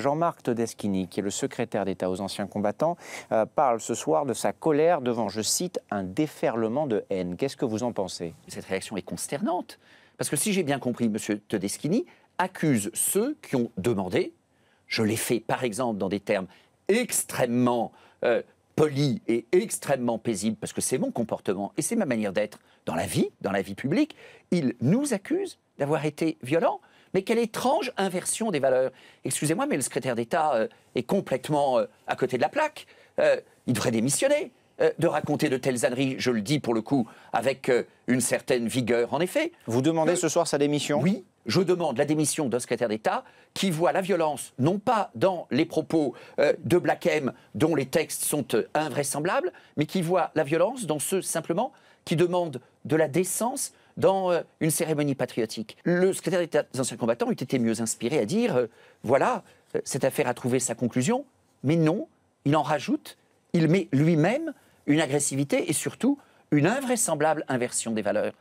Jean-Marc Todeschini, qui est le secrétaire d'État aux anciens combattants, euh, parle ce soir de sa colère devant, je cite, un déferlement de haine. Qu'est-ce que vous en pensez Cette réaction est consternante, parce que si j'ai bien compris, M. Todeschini accuse ceux qui ont demandé, je l'ai fait par exemple dans des termes extrêmement euh, polis et extrêmement paisibles, parce que c'est mon comportement et c'est ma manière d'être dans la vie, dans la vie publique, il nous accuse d'avoir été violents. Mais quelle étrange inversion des valeurs. Excusez-moi, mais le secrétaire d'État euh, est complètement euh, à côté de la plaque. Euh, il devrait démissionner. de raconter de telles anneries, je le dis pour le coup, avec une certaine vigueur, en effet. Vous demandez ce soir sa démission Oui, je demande la démission d'un secrétaire d'État qui voit la violence, non pas dans les propos de Black M, dont les textes sont invraisemblables, mais qui voit la violence dans ceux simplement qui demandent de la décence dans euh, une cérémonie patriotique. Le secrétaire d'État des anciens combattants eût été mieux inspiré à dire euh, voilà, euh, cette affaire a trouvé sa conclusion, mais non, il en rajoute, il met lui-même une agressivité et surtout une invraisemblable inversion des valeurs.